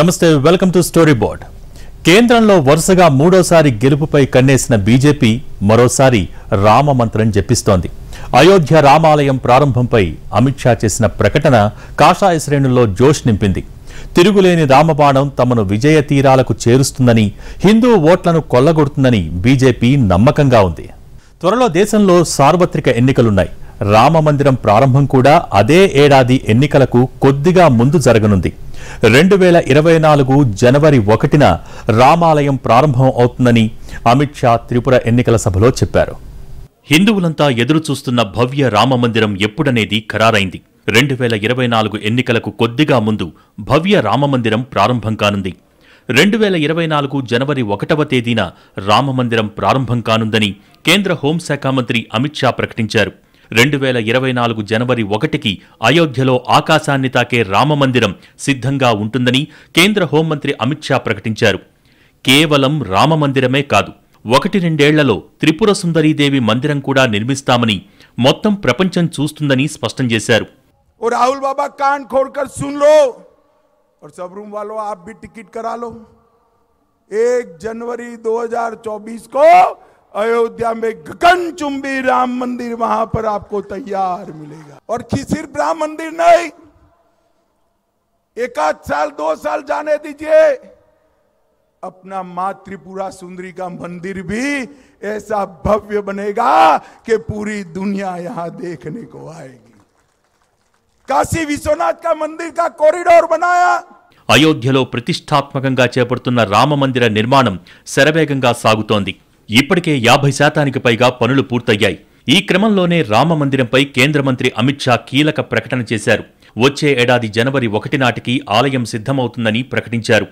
నమస్తే welcome to story board కేంద్రంలో వరుసగా మూడోసారి గెలుపుపై కన్నేసిన బీజేపీ మరోసారి రామ మంత్రం జపిస్తోంది అయోధ్య రామాలయం ప్రారంభంపై అమిత్ షా చేసిన ప్రకటన కాషాయ శ్రేణుల్లో జోష్ నింపింది తిరుగులేని రామబాణం తమను విజయ తీరాలకు చేరుస్తుందని హిందూ ఓట్లను కొల్లగొడుతుందని బీజేపీ నమ్మకంగా ఉంది త్వరలో దేశంలో సార్వత్రిక ఎన్నికలున్నాయి రామ మందిరం ప్రారంభం కూడా అదే ఏడాది ఎన్నికలకు కొద్దిగా ముందు జరగనుంది రెండు వేల ఇరవై నాలుగు జనవరి ఒకటిన రామాలయం ప్రారంభం అవుతుందని అమిత్ షా త్రిపుర ఎన్నికల సభలో చెప్పారు హిందువులంతా ఎదురు చూస్తున్న భవ్య రామమందిరం ఎప్పుడనేది ఖరారైంది రెండు వేల ఇరవై నాలుగు ఎన్నికలకు కొద్దిగా ముందు భవ్య రామమందిరం ప్రారంభం కానుంది రెండు వేల ఇరవై నాలుగు జనవరి ఒకటవ తేదీన రామమందిరం ప్రారంభం కానుందని కేంద్ర హోంశాఖ మంత్రి అమిత్ షా ప్రకటించారు రెండు వేల ఇరవై నాలుగు జనవరి ఒకటికి అయోధ్యలో ఆకాశాన్ని తాకే రామమందిరం సిద్ధంగా ఉంటుందని కేంద్ర హోంమంత్రి అమిత్ షా ప్రకటించారు కేవలం రామమందిరమే కాదు ఒకటి రెండేళ్లలో త్రిపుర సుందరీదేవి మందిరం కూడా నిర్మిస్తామని మొత్తం ప్రపంచం చూస్తుందని స్పష్టం చేశారు ఓ రాహుల్ బాబా కాన్ ఖోల్కర్ సున్ లో और सब रूम वालों आप भी टिकट करा लो एक 2024 अयोध्या में गगन चुंबी राम मंदिर वहां पर आपको तैयार मिलेगा और सिर्फ राम मंदिर नहीं एक आध साल दो साल जाने दीजिए अपना मातृपुरा त्रिपुरा सुंदरी का मंदिर भी ऐसा भव्य बनेगा कि पूरी दुनिया यहां देखने को आएगी काशी विश्वनाथ का मंदिर का कॉरिडोर बनाया అయోధ్యలో ప్రతిష్టాత్మకంగా చేపడుతున్న मंदिर నిర్మాణం శరవేగంగా సాగుతోంది ఇప్పటికే యాభై శాతానికి పైగా పనులు పూర్తయ్యాయి ఈ క్రమంలోనే రామ మందిరంపై కేంద్ర మంత్రి అమిత్ షా కీలక ప్రకటన చేశారు వచ్చే ఏడాది జనవరి ఒకటి నాటికి ఆలయం సిద్ధమవుతుందని ప్రకటించారు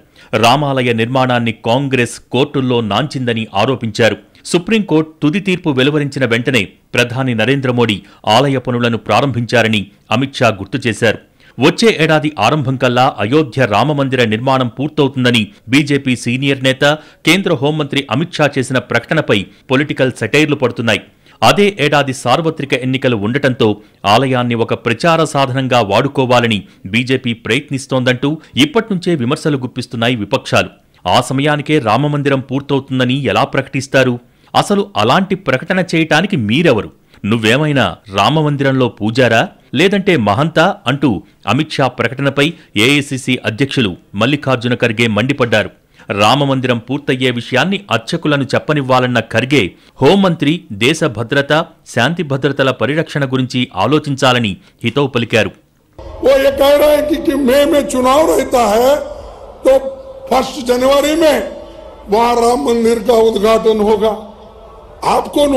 రామాలయ నిర్మాణాన్ని కాంగ్రెస్ కోర్టుల్లో నాంచిందని ఆరోపించారు సుప్రీంకోర్టు తుది తీర్పు వెలువరించిన వెంటనే ప్రధాని నరేంద్ర మోడీ ఆలయ పనులను ప్రారంభించారని అమిత్ షా గుర్తు చేశారు వచ్చే ఏడాది ఆరంభం కల్లా అయోధ్య రామమందిర నిర్మాణం పూర్తవుతుందని బీజేపీ సీనియర్ నేత కేంద్ర హోంమంత్రి అమిత్ షా చేసిన ప్రకటనపై పొలిటికల్ సెటైర్లు పడుతున్నాయి అదే ఏడాది సార్వత్రిక ఎన్నికలు ఉండటంతో ఆలయాన్ని ఒక ప్రచార సాధనంగా వాడుకోవాలని బీజేపీ ప్రయత్నిస్తోందంటూ ఇప్పట్నుంచే విమర్శలు గుప్పిస్తున్నాయి విపక్షాలు ఆ సమయానికే రామమందిరం పూర్తవుతుందని ఎలా ప్రకటిస్తారు అసలు అలాంటి ప్రకటన చేయటానికి మీరెవరు నువ్వేమైనా రామమందిరంలో పూజారా లేదంటే మహంతా అంటూ అమిత్ షా ప్రకటనపై ఏఐసిసి అధ్యక్షులు మల్లికార్జున ఖర్గే మండిపడ్డారు రామమందిరం పూర్తయ్యే విషయాన్ని అర్చకులను చెప్పనివ్వాలన్న ఖర్గే హోంమంత్రి దేశ భద్రత శాంతి భద్రతల పరిరక్షణ గురించి ఆలోచించాలని హితవు పలికారు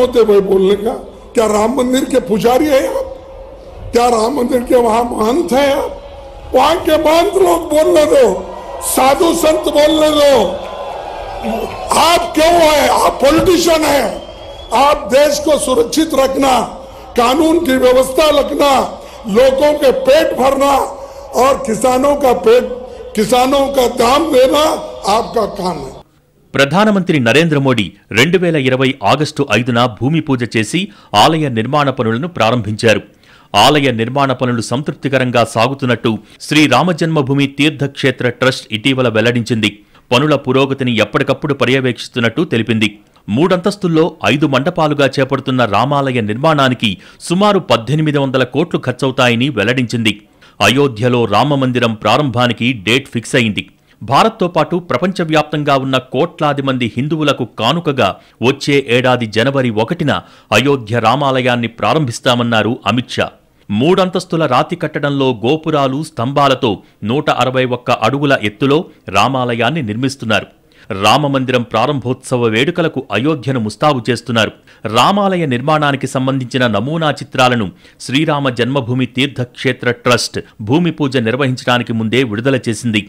वो ये क्या राम मंदिर के पुजारी है आप क्या राम मंदिर के वहां महंत है आप वहां के महंत लोग बोलने दो साधु संत बोलने दो आप क्यों है आप पॉलिटिशियन है आप देश को सुरक्षित रखना कानून की व्यवस्था रखना लोगों के पेट भरना और किसानों का पेट किसानों का दाम देना आपका काम है ప్రధానమంత్రి నరేంద్ర మోడీ రెండు వేల ఇరవై ఆగస్టు ఐదున భూమి పూజ చేసి ఆలయ నిర్మాణ పనులను ప్రారంభించారు ఆలయ నిర్మాణ పనులు సంతృప్తికరంగా సాగుతున్నట్టు శ్రీ రామజన్మభూమి తీర్థక్షేత్ర ట్రస్ట్ ఇటీవల వెల్లడించింది పనుల పురోగతిని ఎప్పటికప్పుడు పర్యవేక్షిస్తున్నట్టు తెలిపింది మూడంతస్తుల్లో ఐదు మండపాలుగా చేపడుతున్న రామాలయ నిర్మాణానికి సుమారు పద్దెనిమిది వందల కోట్లు ఖర్చవుతాయని వెల్లడించింది అయోధ్యలో రామమందిరం ప్రారంభానికి డేట్ ఫిక్స్ అయింది భారత్తో పాటు ప్రపంచవ్యాప్తంగా ఉన్న కోట్లాది మంది హిందువులకు కానుకగా వచ్చే ఏడాది జనవరి ఒకటిన అయోధ్య రామాలయాన్ని ప్రారంభిస్తామన్నారు అమిత్ షా మూడంతస్తుల రాతి కట్టడంలో గోపురాలు స్తంభాలతో నూట అరవై ఒక్క అడుగుల ఎత్తులో రామాలయాన్ని నిర్మిస్తున్నారు రామమందిరం ప్రారంభోత్సవ వేడుకలకు అయోధ్యను ముస్తాబు చేస్తున్నారు రామాలయ నిర్మాణానికి సంబంధించిన నమూనా చిత్రాలను శ్రీరామ జన్మభూమి తీర్థక్షేత్ర ట్రస్ట్ భూమి పూజ నిర్వహించడానికి ముందే విడుదల చేసింది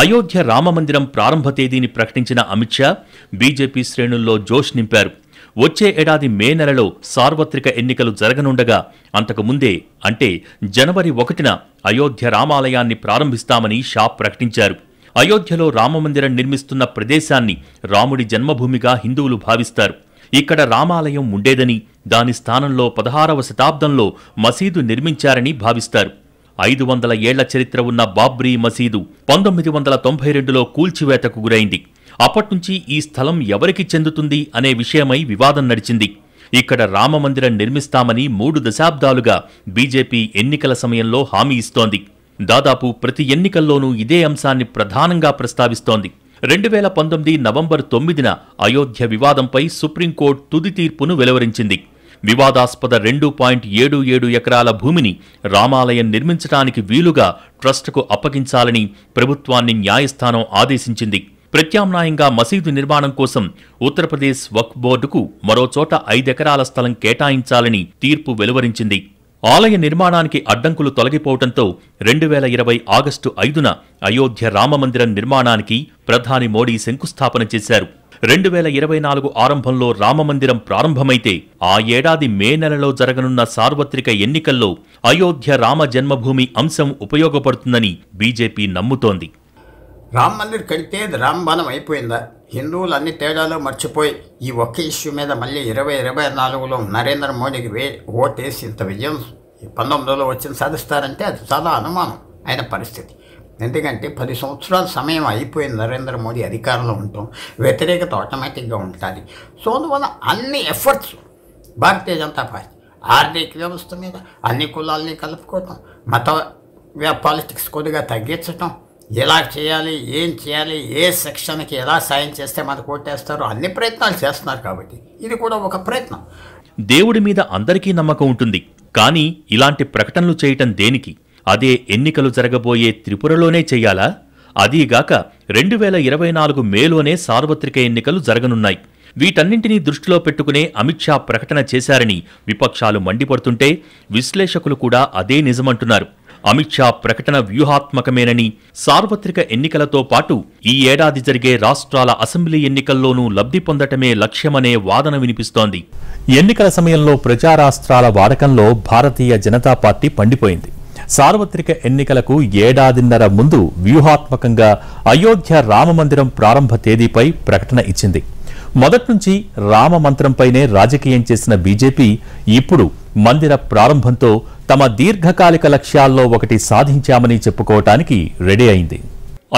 అయోధ్య రామమందిరం ప్రారంభ తేదీని ప్రకటించిన అమిత్ షా బీజేపీ శ్రేణుల్లో జోష్ నింపారు వచ్చే ఏడాది మే నెలలో సార్వత్రిక ఎన్నికలు జరగనుండగా అంతకుముందే అంటే జనవరి ఒకటిన అయోధ్య రామాలయాన్ని ప్రారంభిస్తామని షా ప్రకటించారు అయోధ్యలో రామమందిరం నిర్మిస్తున్న ప్రదేశాన్ని రాముడి జన్మభూమిగా హిందువులు భావిస్తారు ఇక్కడ రామాలయం ఉండేదని దాని స్థానంలో పదహారవ శతాబ్దంలో మసీదు నిర్మించారని భావిస్తారు ఐదు వందల ఏళ్ల చరిత్ర ఉన్న బాబ్రీ మసీదు పంతొమ్మిది వందల తొంభై రెండులో కూల్చివేతకు గురైంది అప్పట్నుంచి ఈ స్థలం ఎవరికి చెందుతుంది అనే విషయమై వివాదం నడిచింది ఇక్కడ రామమందిరం నిర్మిస్తామని మూడు దశాబ్దాలుగా బీజేపీ ఎన్నికల సమయంలో హామీ ఇస్తోంది దాదాపు ప్రతి ఎన్నికల్లోనూ ఇదే అంశాన్ని ప్రధానంగా ప్రస్తావిస్తోంది రెండు వేల పంతొమ్మిది నవంబర్ తొమ్మిదిన అయోధ్య వివాదంపై సుప్రీంకోర్టు తుది తీర్పును వెలువరించింది వివాదాస్పద రెండు పాయింట్ ఏడు ఏడు ఎకరాల భూమిని రామాలయం నిర్మించడానికి వీలుగా ట్రస్టుకు అప్పగించాలని ప్రభుత్వాన్ని న్యాయస్థానం ఆదేశించింది ప్రత్యామ్నాయంగా మసీదు నిర్మాణం కోసం ఉత్తరప్రదేశ్ వక్ఫ్ బోర్డుకు మరోచోట ఐదెకరాల స్థలం కేటాయించాలని తీర్పు వెలువరించింది ఆలయ నిర్మాణానికి అడ్డంకులు తొలగిపోవడంతో రెండు వేల ఇరవై ఆగస్టు ఐదున అయోధ్య రామమందిరం నిర్మాణానికి ప్రధాని మోడీ శంకుస్థాపన చేశారు రెండు వేల ఇరవై నాలుగు ఆరంభంలో రామమందిరం ప్రారంభమైతే ఆ ఏడాది మే నెలలో జరగనున్న సార్వత్రిక ఎన్నికల్లో అయోధ్య రామ జన్మభూమి అంశం ఉపయోగపడుతుందని బీజేపీ నమ్ముతోంది రామ మందిర్ కడితే రామబాణం అయిపోయిందా హిందువులు అన్ని తేడాలు మర్చిపోయి ఈ ఒక్క ఇష్యూ మీద మళ్ళీ ఇరవై ఇరవై నాలుగులో నరేంద్ర మోడీకి వే ఓటేసి ఇంత విజయం పంతొమ్మిదిలో వచ్చిన సాధిస్తారంటే అది చాలా అనుమానం అయిన పరిస్థితి ఎందుకంటే పది సంవత్సరాల సమయం అయిపోయింది నరేంద్ర మోదీ అధికారంలో ఉండటం వ్యతిరేకత ఆటోమేటిక్గా ఉంటుంది సో అందువల్ల అన్ని ఎఫర్ట్స్ భారతీయ జనతా పార్టీ ఆర్థిక వ్యవస్థ మీద అన్ని కులాలని కలుపుకోవటం మత పాలిటిక్స్ కొద్దిగా తగ్గించటం ఎలా చేయాలి ఏం చేయాలి ఏ సెక్షన్కి ఎలా సాయం చేస్తే మనకు ఓటేస్తారు అన్ని ప్రయత్నాలు చేస్తున్నారు కాబట్టి ఇది కూడా ఒక ప్రయత్నం దేవుడి మీద అందరికీ నమ్మకం ఉంటుంది కానీ ఇలాంటి ప్రకటనలు చేయటం దేనికి అదే ఎన్నికలు జరగబోయే త్రిపురలోనే చెయ్యాలా అదీగాక రెండు వేల ఇరవై నాలుగు మేలోనే సార్వత్రిక ఎన్నికలు జరగనున్నాయి వీటన్నింటినీ దృష్టిలో పెట్టుకునే అమిత్ షా ప్రకటన చేశారని విపక్షాలు మండిపడుతుంటే విశ్లేషకులు కూడా అదే నిజమంటున్నారు అమిత్ షా ప్రకటన వ్యూహాత్మకమేనని సార్వత్రిక ఎన్నికలతో పాటు ఈ ఏడాది జరిగే రాష్ట్రాల అసెంబ్లీ ఎన్నికల్లోనూ లబ్ధి పొందటమే లక్ష్యమనే వాదన వినిపిస్తోంది ఎన్నికల సమయంలో ప్రజారాష్ట్రాల వాడకంలో భారతీయ జనతా పార్టీ పండిపోయింది సార్వత్రిక ఎన్నికలకు ఏడాదిన్నర ముందు వ్యూహాత్మకంగా అయోధ్య రామమందిరం ప్రారంభ తేదీపై ప్రకటన ఇచ్చింది మొదట్నుంచి రామ మంత్రంపైనే రాజకీయం చేసిన బీజేపీ ఇప్పుడు మందిర ప్రారంభంతో తమ దీర్ఘకాలిక లక్ష్యాల్లో ఒకటి సాధించామని చెప్పుకోవటానికి రెడీ అయింది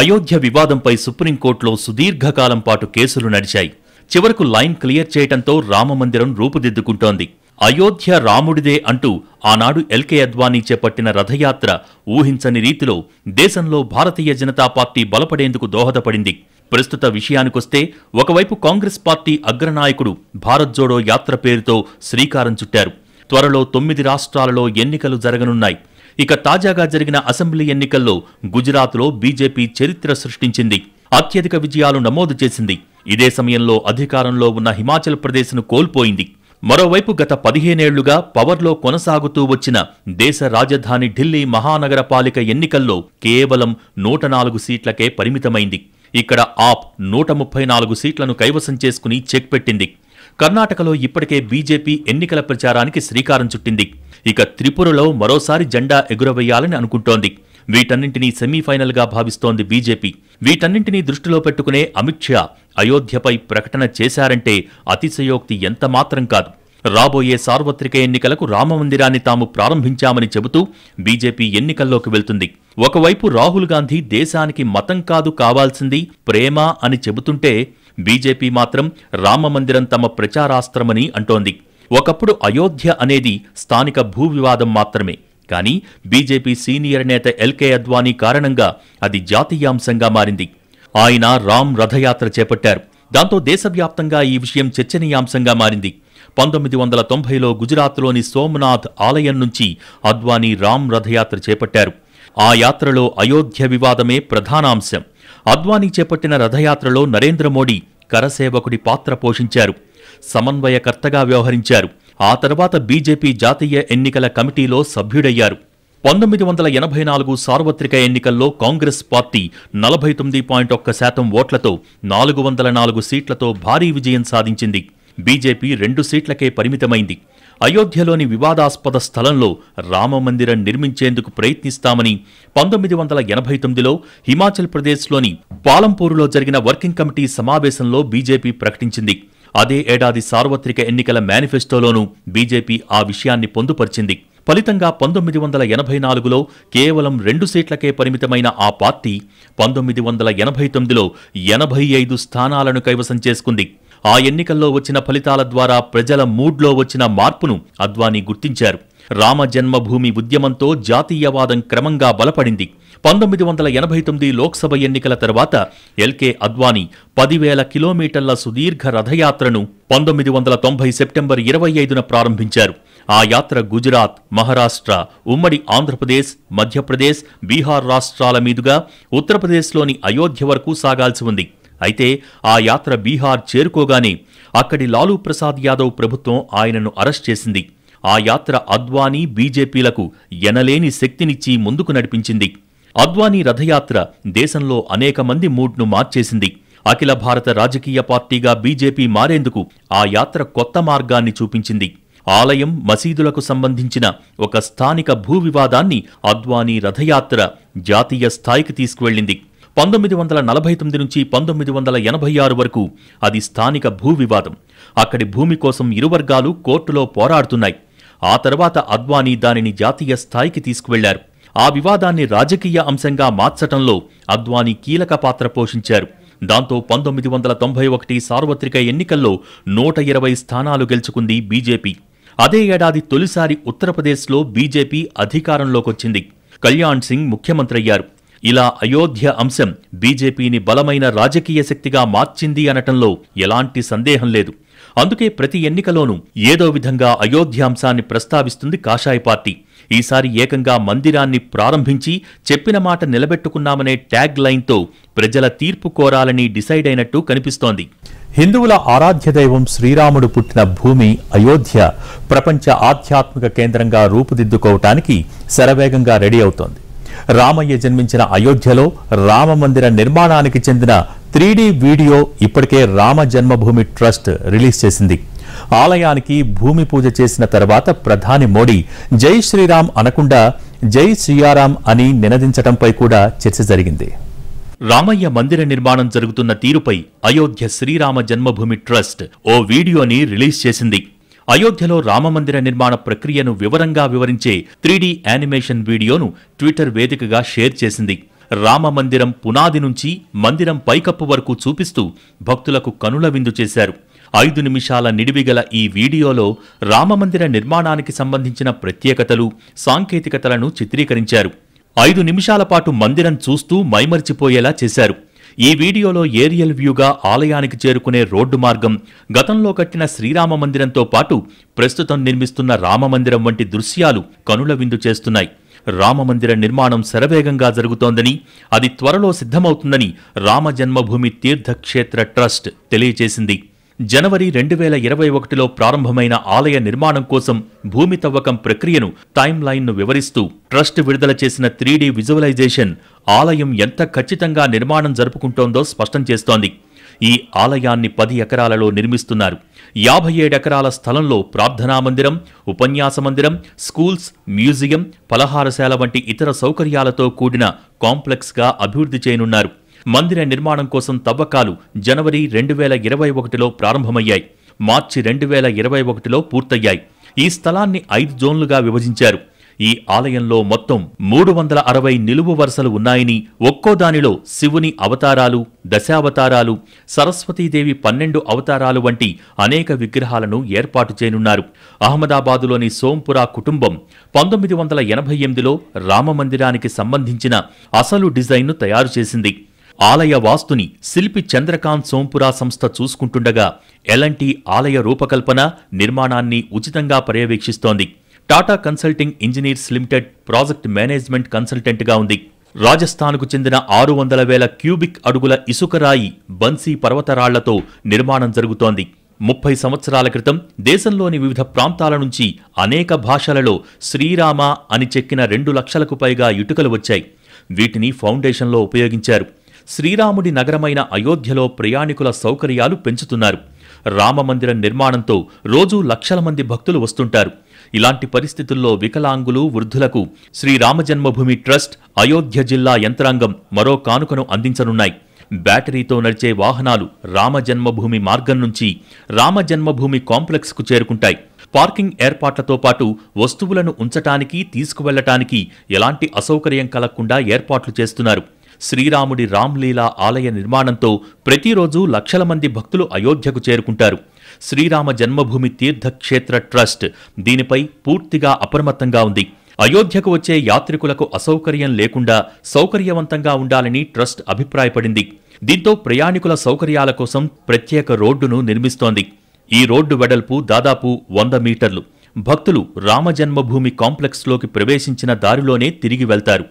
అయోధ్య వివాదంపై సుప్రీంకోర్టులో సుదీర్ఘకాలం పాటు కేసులు నడిచాయి చివరకు లైన్ క్లియర్ చేయడంతో రామమందిరం రూపుదిద్దుకుంటోంది అయోధ్య రాముడిదే అంటూ ఆనాడు ఎల్కే అద్వానీ చేపట్టిన రథయాత్ర ఊహించని రీతిలో దేశంలో భారతీయ జనతా పార్టీ బలపడేందుకు దోహదపడింది ప్రస్తుత విషయానికొస్తే ఒకవైపు కాంగ్రెస్ పార్టీ అగ్రనాయకుడు భారత్ జోడో యాత్ర పేరుతో శ్రీకారం చుట్టారు త్వరలో తొమ్మిది రాష్ట్రాలలో ఎన్నికలు జరగనున్నాయి ఇక తాజాగా జరిగిన అసెంబ్లీ ఎన్నికల్లో గుజరాత్లో బీజేపీ చరిత్ర సృష్టించింది అత్యధిక విజయాలు నమోదు చేసింది ఇదే సమయంలో అధికారంలో ఉన్న హిమాచల్ ప్రదేశ్ను కోల్పోయింది మరోవైపు గత పదిహేనేళ్లుగా పవర్లో కొనసాగుతూ వచ్చిన దేశ రాజధాని ఢిల్లీ మహానగరపాలిక ఎన్నికల్లో కేవలం నూట నాలుగు సీట్లకే పరిమితమైంది ఇక్కడ ఆప్ నూట ముప్పై నాలుగు సీట్లను కైవసం చేసుకుని చెక్ పెట్టింది కర్ణాటకలో ఇప్పటికే బీజేపీ ఎన్నికల ప్రచారానికి శ్రీకారం చుట్టింది ఇక త్రిపురలో మరోసారి జెండా ఎగురవేయాలని అనుకుంటోంది వీటన్నింటినీ సెమీఫైనల్గా భావిస్తోంది బీజేపీ వీటన్నింటినీ దృష్టిలో పెట్టుకునే అమిత్ షా అయోధ్యపై ప్రకటన చేశారంటే అతిశయోక్తి ఎంతమాత్రం కాదు రాబోయే సార్వత్రిక ఎన్నికలకు రామమందిరాన్ని తాము ప్రారంభించామని చెబుతూ బీజేపీ ఎన్నికల్లోకి వెళ్తుంది ఒకవైపు రాహుల్ గాంధీ దేశానికి మతం కాదు కావాల్సింది ప్రేమ అని చెబుతుంటే బీజేపీ మాత్రం రామమందిరం తమ ప్రచారాస్త్రమని అంటోంది ఒకప్పుడు అయోధ్య అనేది స్థానిక భూ వివాదం మాత్రమే కానీ బీజేపీ సీనియర్ నేత ఎల్కే అద్వానీ కారణంగా అది జాతీయాంశంగా మారింది ఆయన రామ్ రథయాత్ర చేపట్టారు దాంతో దేశవ్యాప్తంగా ఈ విషయం చర్చనీయాంశంగా మారింది పంతొమ్మిది వందల తొంభైలో గుజరాత్లోని సోమనాథ్ ఆలయం నుంచి అద్వానీ రామ్ రథయాత్ర చేపట్టారు ఆ యాత్రలో అయోధ్య వివాదమే ప్రధానాంశం అద్వానీ చేపట్టిన రథయాత్రలో నరేంద్ర మోడీ కరసేవకుడి పాత్ర పోషించారు సమన్వయకర్తగా వ్యవహరించారు ఆ తర్వాత బీజేపీ జాతీయ ఎన్నికల కమిటీలో సభ్యుడయ్యారు పంతొమ్మిది వందల ఎనభై నాలుగు సార్వత్రిక ఎన్నికల్లో కాంగ్రెస్ పార్టీ నలభై తొమ్మిది పాయింట్ ఒక్క శాతం ఓట్లతో నాలుగు వందల నాలుగు సీట్లతో భారీ విజయం సాధించింది బీజేపీ రెండు సీట్లకే పరిమితమైంది అయోధ్యలోని వివాదాస్పద స్థలంలో రామమందిరం నిర్మించేందుకు ప్రయత్నిస్తామని పంతొమ్మిది వందల ఎనభై తొమ్మిదిలో హిమాచల్ ప్రదేశ్లోని పాలంపూరులో జరిగిన వర్కింగ్ కమిటీ సమావేశంలో బీజేపీ ప్రకటించింది అదే ఏడాది సార్వత్రిక ఎన్నికల మేనిఫెస్టోలోనూ బీజేపీ ఆ విషయాన్ని పొందుపరిచింది ఫలితంగా పంతొమ్మిది వందల ఎనభై నాలుగులో కేవలం రెండు సీట్లకే పరిమితమైన ఆ పార్టీ పంతొమ్మిది వందల ఎనభై తొమ్మిదిలో ఎనభై ఐదు స్థానాలను కైవసం చేసుకుంది ఆ ఎన్నికల్లో వచ్చిన ఫలితాల ద్వారా ప్రజల మూడ్లో వచ్చిన మార్పును అద్వానీ గుర్తించారు రామ జన్మభూమి ఉద్యమంతో జాతీయవాదం క్రమంగా బలపడింది పంతొమ్మిది వందల ఎనభై తొమ్మిది లోక్సభ ఎన్నికల తర్వాత ఎల్కే అద్వానీ పదివేల కిలోమీటర్ల సుదీర్ఘ రథయాత్రను పంతొమ్మిది వందల తొంభై సెప్టెంబర్ ఇరవై ఐదున ప్రారంభించారు ఆ యాత్ర గుజరాత్ మహారాష్ట్ర ఉమ్మడి ఆంధ్రప్రదేశ్ మధ్యప్రదేశ్ బీహార్ రాష్ట్రాల మీదుగా ఉత్తరప్రదేశ్లోని అయోధ్య వరకు సాగాల్సి ఉంది అయితే ఆ యాత్ర బీహార్ చేరుకోగానే అక్కడి లాలూ ప్రసాద్ యాదవ్ ప్రభుత్వం ఆయనను అరెస్ట్ చేసింది ఆ యాత్ర అద్వానీ బీజేపీలకు ఎనలేని శక్తినిచ్చి ముందుకు నడిపించింది అద్వానీ రథయాత్ర దేశంలో అనేక మంది మూడ్ను మార్చేసింది అఖిల భారత రాజకీయ పార్టీగా బీజేపీ మారేందుకు ఆ యాత్ర కొత్త మార్గాన్ని చూపించింది ఆలయం మసీదులకు సంబంధించిన ఒక స్థానిక భూ వివాదాన్ని అద్వానీ రథయాత్ర జాతీయ స్థాయికి తీసుకువెళ్లింది పంతొమ్మిది వందల నలభై తొమ్మిది నుంచి పంతొమ్మిది వందల ఎనభై ఆరు వరకు అది స్థానిక భూ వివాదం అక్కడి భూమి కోసం ఇరు వర్గాలు కోర్టులో పోరాడుతున్నాయి ఆ తర్వాత అద్వానీ దానిని జాతీయ స్థాయికి తీసుకువెళ్లారు ఆ వివాదాన్ని రాజకీయ అంశంగా మార్చటంలో అద్వానీ కీలక పాత్ర పోషించారు దాంతో పంతొమ్మిది వందల తొంభై ఒకటి సార్వత్రిక ఎన్నికల్లో నూట ఇరవై స్థానాలు గెలుచుకుంది బీజేపీ అదే ఏడాది తొలిసారి ఉత్తరప్రదేశ్లో బీజేపీ అధికారంలోకొచ్చింది కళ్యాణ్ సింగ్ ముఖ్యమంత్రి అయ్యారు ఇలా అయోధ్య అంశం బీజేపీని బలమైన రాజకీయ శక్తిగా మార్చింది అనటంలో ఎలాంటి సందేహం లేదు అందుకే ప్రతి ఎన్నికలోనూ ఏదో విధంగా అయోధ్య అంశాన్ని ప్రస్తావిస్తుంది కాషాయ పార్టీ ఈసారి ఏకంగా మందిరాన్ని ప్రారంభించి చెప్పిన మాట నిలబెట్టుకున్నామనే ట్యాగ్ లైన్తో ప్రజల తీర్పు కోరాలని డిసైడ్ అయినట్టు కనిపిస్తోంది హిందువుల ఆరాధ్య దైవం శ్రీరాముడు పుట్టిన భూమి అయోధ్య ప్రపంచ ఆధ్యాత్మిక కేంద్రంగా రూపుదిద్దుకోవటానికి శరవేగంగా రెడీ అవుతోంది రామయ్య జన్మించిన అయోధ్యలో రామ మందిర నిర్మాణానికి చెందిన త్రీడీ వీడియో ఇప్పటికే రామ జన్మభూమి ట్రస్ట్ రిలీజ్ చేసింది ఆలయానికి భూమి పూజ చేసిన తర్వాత ప్రధాని మోడీ జై శ్రీరామ్ అనకుండా జై శ్రీయారాం అని నినదించడంపై కూడా చర్చ జరిగింది రామయ్య మందిర నిర్మాణం జరుగుతున్న తీరుపై అయోధ్య శ్రీరామ జన్మభూమి ట్రస్ట్ ఓ వీడియోని రిలీజ్ చేసింది అయోధ్యలో రామమందిర నిర్మాణ ప్రక్రియను వివరంగా వివరించే త్రీడీ యానిమేషన్ వీడియోను ట్విట్టర్ వేదికగా షేర్ చేసింది రామ మందిరం పునాది నుంచి మందిరం పైకప్పు వరకు చూపిస్తూ భక్తులకు కనుల విందు చేశారు ఐదు నిమిషాల నిడివిగల ఈ వీడియోలో రామమందిర నిర్మాణానికి సంబంధించిన ప్రత్యేకతలు సాంకేతికతలను చిత్రీకరించారు ఐదు నిమిషాల పాటు మందిరం చూస్తూ మైమర్చిపోయేలా చేశారు ఈ వీడియోలో ఏరియల్ వ్యూగా ఆలయానికి చేరుకునే రోడ్డు మార్గం గతంలో కట్టిన శ్రీరామ మందిరంతో పాటు ప్రస్తుతం నిర్మిస్తున్న రామమందిరం వంటి దృశ్యాలు కనుల విందు చేస్తున్నాయి రామమందిర నిర్మాణం శరవేగంగా జరుగుతోందని అది త్వరలో సిద్ధమవుతుందని రామ జన్మభూమి తీర్థక్షేత్ర ట్రస్ట్ తెలియజేసింది జనవరి రెండు వేల ఇరవై ఒకటిలో ప్రారంభమైన ఆలయ నిర్మాణం కోసం భూమి తవ్వకం ప్రక్రియను టైమ్ లైన్ను వివరిస్తూ ట్రస్ట్ విడుదల చేసిన త్రీడీ విజువలైజేషన్ ఆలయం ఎంత ఖచ్చితంగా నిర్మాణం జరుపుకుంటోందో స్పష్టం చేస్తోంది ఈ ఆలయాన్ని పది ఎకరాలలో నిర్మిస్తున్నారు యాభై ఏడెకరాల స్థలంలో ప్రార్థనా మందిరం ఉపన్యాస మందిరం స్కూల్స్ మ్యూజియం పలహారశాల వంటి ఇతర సౌకర్యాలతో కూడిన కాంప్లెక్స్గా అభివృద్ధి చేయనున్నారు మందిర నిర్మాణం కోసం తవ్వకాలు జనవరి రెండు వేల ఇరవై ఒకటిలో ప్రారంభమయ్యాయి మార్చి రెండు వేల ఇరవై ఒకటిలో పూర్తయ్యాయి ఈ స్థలాన్ని ఐదు జోన్లుగా విభజించారు ఈ ఆలయంలో మొత్తం మూడు వందల అరవై నిలువు వరుసలు ఉన్నాయని ఒక్కో దానిలో శివుని అవతారాలు దశావతారాలు సరస్వతీదేవి పన్నెండు అవతారాలు వంటి అనేక విగ్రహాలను ఏర్పాటు చేయనున్నారు అహ్మదాబాదులోని సోంపురా కుటుంబం పంతొమ్మిది వందల ఎనభై ఎనిమిదిలో రామమందిరానికి సంబంధించిన అసలు డిజైన్ను తయారు చేసింది ఆలయ వాస్తుని శిల్పి చంద్రకాంత్ సోంపురా సంస్థ చూసుకుంటుండగా ఎలాంటి ఆలయ రూపకల్పన నిర్మాణాన్ని ఉచితంగా పర్యవేక్షిస్తోంది Tata consulting engineers limited project management కన్సల్టెంట్గా ఉంది రాజస్థాన్కు చెందిన ఆరు వందల వేల క్యూబిక్ అడుగుల ఇసుకరాయి బన్సీ పర్వతరాళ్లతో నిర్మాణం జరుగుతోంది ముప్పై సంవత్సరాల క్రితం దేశంలోని వివిధ ప్రాంతాల నుంచి అనేక భాషలలో శ్రీరామ అని చెక్కిన రెండు లక్షలకు పైగా ఇటుకలు వచ్చాయి వీటిని ఫౌండేషన్లో ఉపయోగించారు శ్రీరాముడి నగరమైన అయోధ్యలో ప్రయాణికుల సౌకర్యాలు పెంచుతున్నారు రామమందిర నిర్మాణంతో రోజూ లక్షల మంది భక్తులు వస్తుంటారు ఇలాంటి పరిస్థితుల్లో వికలాంగులు వృద్ధులకు శ్రీరామ జన్మభూమి ట్రస్ట్ అయోధ్య జిల్లా యంత్రాంగం మరో కానుకను అందించనున్నాయి బ్యాటరీతో నడిచే వాహనాలు రామ జన్మభూమి మార్గం నుంచి రామ జన్మభూమి కాంప్లెక్స్కు చేరుకుంటాయి పార్కింగ్ ఏర్పాట్లతో పాటు వస్తువులను ఉంచటానికి తీసుకువెళ్లటానికి ఎలాంటి అసౌకర్యం కలగకుండా ఏర్పాట్లు చేస్తున్నారు శ్రీరాముడి రామ్లీలా ఆలయ నిర్మాణంతో ప్రతిరోజు లక్షల మంది భక్తులు అయోధ్యకు చేరుకుంటారు శ్రీరామ జన్మభూమి తీర్థక్షేత్ర ట్రస్ట్ దీనిపై పూర్తిగా అప్రమత్తంగా ఉంది అయోధ్యకు వచ్చే యాత్రికులకు అసౌకర్యం లేకుండా సౌకర్యవంతంగా ఉండాలని ట్రస్ట్ అభిప్రాయపడింది దీంతో ప్రయాణికుల సౌకర్యాల కోసం ప్రత్యేక రోడ్డును నిర్మిస్తోంది ఈ రోడ్డు వెడల్పు దాదాపు వంద మీటర్లు భక్తులు రామజన్మభూమి కాంప్లెక్స్లోకి ప్రవేశించిన దారిలోనే తిరిగి వెళ్తారు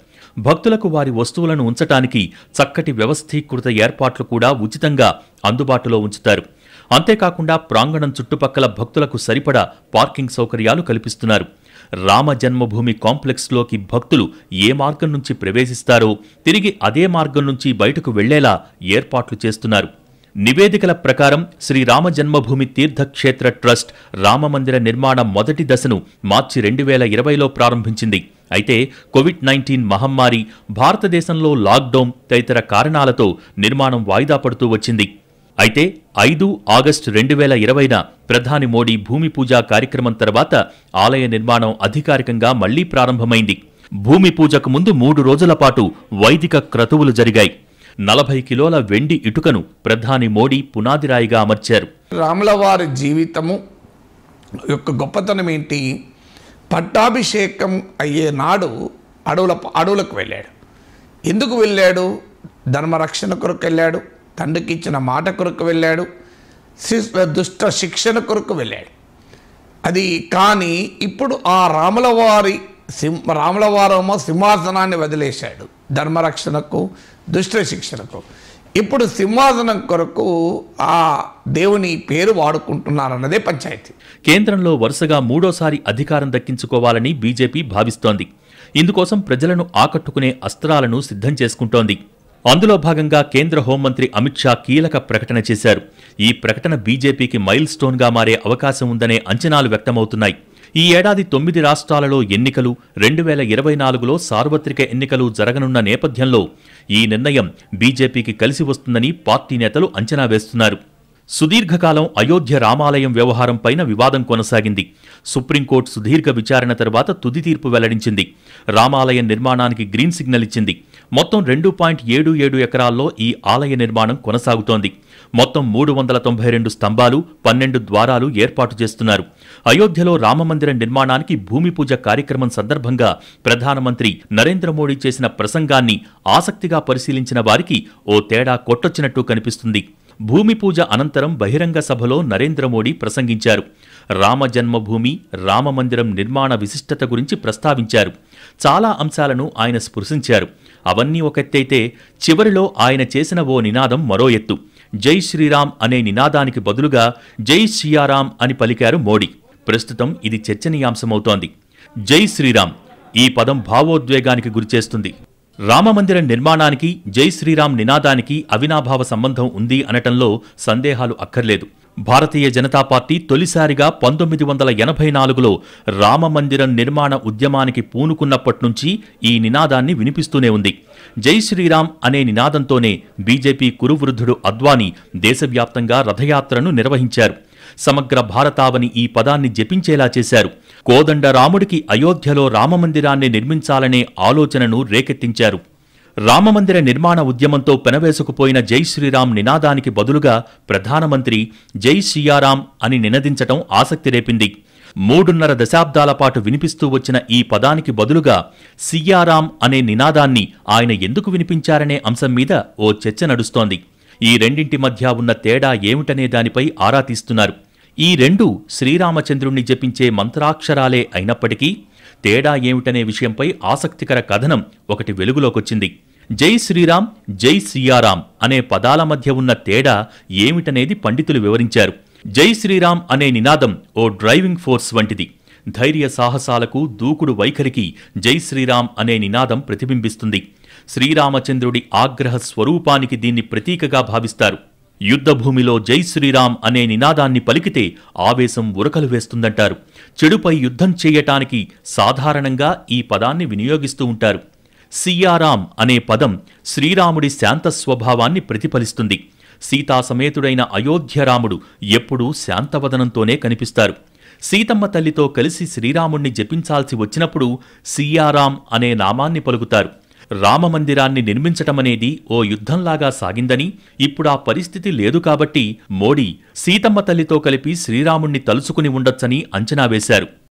భక్తులకు వారి వస్తువులను ఉంచటానికి చక్కటి వ్యవస్థీకృత ఏర్పాట్లు కూడా ఉచితంగా అందుబాటులో ఉంచుతారు అంతేకాకుండా ప్రాంగణం చుట్టుపక్కల భక్తులకు సరిపడ పార్కింగ్ సౌకర్యాలు కల్పిస్తున్నారు రామ జన్మభూమి కాంప్లెక్స్లోకి భక్తులు ఏ మార్గం నుంచి ప్రవేశిస్తారో తిరిగి అదే మార్గం నుంచి బయటకు వెళ్లేలా ఏర్పాట్లు చేస్తున్నారు నివేదికల ప్రకారం శ్రీరామ జన్మభూమి తీర్థక్షేత్ర ట్రస్ట్ రామమందిర నిర్మాణ మొదటి దశను మార్చి రెండు వేల ఇరవైలో ప్రారంభించింది అయితే కోవిడ్ నైన్టీన్ మహమ్మారి భారతదేశంలో లాక్డౌన్ తదితర కారణాలతో నిర్మాణం వాయిదా పడుతూ వచ్చింది అయితే ఐదు ఆగస్టు రెండు వేల ఇరవైన ప్రధాని మోడీ భూమి పూజా కార్యక్రమం తర్వాత ఆలయ నిర్మాణం అధికారికంగా మళ్లీ ప్రారంభమైంది భూమి పూజకు ముందు మూడు రోజుల పాటు వైదిక క్రతువులు జరిగాయి నలభై కిలోల వెండి ఇటుకను ప్రధాని మోడీ పునాదిరాయిగా అమర్చారు రాములవారి జీవితము యొక్క గొప్పతనం ఏంటి పట్టాభిషేకం అయ్యే నాడు అడవుల అడవులకు వెళ్ళాడు ఎందుకు వెళ్ళాడు ధర్మరక్షణ కొరకు వెళ్ళాడు తండ్రికి ఇచ్చిన మాట కొరకు వెళ్ళాడు దుష్ట శిక్షణ కొరకు వెళ్ళాడు అది కానీ ఇప్పుడు ఆ రాములవారి సింహ రాములవారమ్మ సింహాసనాన్ని వదిలేశాడు ధర్మరక్షణకు దుష్ట శిక్షణకు ఇప్పుడు సింహాసనం కొరకు ఆ దేవుని పేరు వాడుకుంటున్నారన్నదే పంచాయతీ కేంద్రంలో వరుసగా మూడోసారి అధికారం దక్కించుకోవాలని బీజేపీ భావిస్తోంది ఇందుకోసం ప్రజలను ఆకట్టుకునే అస్త్రాలను సిద్ధం చేసుకుంటోంది అందులో భాగంగా కేంద్ర హోంమంత్రి అమిత్ షా కీలక ప్రకటన చేశారు ఈ ప్రకటన బీజేపీకి మైల్ స్టోన్గా మారే అవకాశం ఉందనే అంచనాలు వ్యక్తమవుతున్నాయి ఈ ఏడాది తొమ్మిది రాష్ట్రాలలో ఎన్నికలు రెండు వేల ఇరవై నాలుగులో సార్వత్రిక ఎన్నికలు జరగనున్న నేపథ్యంలో ఈ నిర్ణయం బీజేపీకి కలిసి వస్తుందని పార్టీ నేతలు అంచనా వేస్తున్నారు సుదీర్ఘకాలం అయోధ్య రామాలయం వ్యవహారంపైన వివాదం కొనసాగింది సుప్రీంకోర్టు సుదీర్ఘ విచారణ తర్వాత తుది తీర్పు వెల్లడించింది రామాలయం నిర్మాణానికి గ్రీన్ సిగ్నల్ ఇచ్చింది మొత్తం రెండు పాయింట్ ఏడు ఏడు ఎకరాల్లో ఈ ఆలయ నిర్మాణం కొనసాగుతోంది మొత్తం మూడు వందల తొంభై రెండు స్తంభాలు పన్నెండు ద్వారాలు ఏర్పాటు చేస్తున్నారు అయోధ్యలో రామమందిర నిర్మాణానికి భూమి పూజ కార్యక్రమం సందర్భంగా ప్రధానమంత్రి నరేంద్ర మోడీ చేసిన ప్రసంగాన్ని ఆసక్తిగా పరిశీలించిన వారికి ఓ తేడా కొట్టొచ్చినట్టు కనిపిస్తుంది భూమి పూజ అనంతరం బహిరంగ సభలో నరేంద్ర మోడీ ప్రసంగించారు రామ జన్మభూమి రామమందిరం నిర్మాణ విశిష్టత గురించి ప్రస్తావించారు చాలా అంశాలను ఆయన స్పృశించారు అవన్నీ ఒక చివరిలో ఆయన చేసిన ఓ నినాదం మరో ఎత్తు జై శ్రీరామ్ అనే నినాదానికి బదులుగా జై సియారాం అని పలికారు మోడీ ప్రస్తుతం ఇది చర్చనీయాంశమవుతోంది జై శ్రీరామ్ ఈ పదం భావోద్వేగానికి గురిచేస్తుంది రామమందిర నిర్మాణానికి జై శ్రీరామ్ నినాదానికి అవినాభావ సంబంధం ఉంది అనటంలో సందేహాలు అక్కర్లేదు భారతీయ జనతా పార్టీ తొలిసారిగా పంతొమ్మిది వందల ఎనభై నాలుగులో రామమందిరం నిర్మాణ ఉద్యమానికి పూనుకున్నప్పటి నుంచి ఈ నినాదాన్ని వినిపిస్తూనే ఉంది జై శ్రీరామ్ అనే నినాదంతోనే బీజేపీ కురువృద్ధుడు అద్వానీ దేశవ్యాప్తంగా రథయాత్రను నిర్వహించారు సమగ్ర భారతావని ఈ పదాన్ని జపించేలా చేశారు కోదండ రాముడికి అయోధ్యలో రామమందిరాన్ని నిర్మించాలనే ఆలోచనను రేకెత్తించారు రామమందిర నిర్మాణ ఉద్యమంతో పెనవేసుకుపోయిన జై శ్రీరామ్ నినాదానికి బదులుగా ప్రధానమంత్రి జై శ్రీయారాం అని నినదించటం ఆసక్తి రేపింది మూడున్నర దశాబ్దాల పాటు వినిపిస్తూ వచ్చిన ఈ పదానికి బదులుగా సియారాం అనే నినాదాన్ని ఆయన ఎందుకు వినిపించారనే అంశం మీద ఓ చర్చ నడుస్తోంది ఈ రెండింటి మధ్య ఉన్న తేడా ఏమిటనే దానిపై ఆరా తీస్తున్నారు ఈ రెండు శ్రీరామచంద్రుణ్ణి జపించే మంత్రాక్షరాలే అయినప్పటికీ తేడా ఏమిటనే విషయంపై ఆసక్తికర కథనం ఒకటి వెలుగులోకొచ్చింది జై శ్రీరామ్ జై సియారాం అనే పదాల మధ్య ఉన్న తేడా ఏమిటనేది పండితులు వివరించారు జై శ్రీరామ్ అనే నినాదం ఓ డ్రైవింగ్ ఫోర్స్ వంటిది ధైర్య సాహసాలకు దూకుడు వైఖరికి జై శ్రీరామ్ అనే నినాదం ప్రతిబింబిస్తుంది శ్రీరామచంద్రుడి ఆగ్రహ స్వరూపానికి దీన్ని ప్రతీకగా భావిస్తారు యుద్ధభూమిలో జై శ్రీరామ్ అనే నినాదాన్ని పలికితే ఆవేశం ఉరకలు వేస్తుందంటారు చెడుపై యుద్ధం చేయటానికి సాధారణంగా ఈ పదాన్ని వినియోగిస్తూ ఉంటారు సియారాం అనే పదం శ్రీరాముడి శాంత స్వభావాన్ని ప్రతిఫలిస్తుంది సీతాసమేతుడైన అయోధ్యరాముడు ఎప్పుడూ శాంతవదనంతోనే కనిపిస్తారు సీతమ్మ తల్లితో కలిసి శ్రీరాముణ్ణి జపించాల్సి వచ్చినప్పుడు సీయారాం అనే నామాన్ని పలుకుతారు రామమందిరాన్ని నిర్మించటమనేది ఓ యుద్ధంలాగా సాగిందని ఇప్పుడా పరిస్థితి లేదు కాబట్టి మోడీ సీతమ్మ తల్లితో కలిపి శ్రీరాముణ్ణి తలుసుకుని ఉండొచ్చని అంచనా వేశారు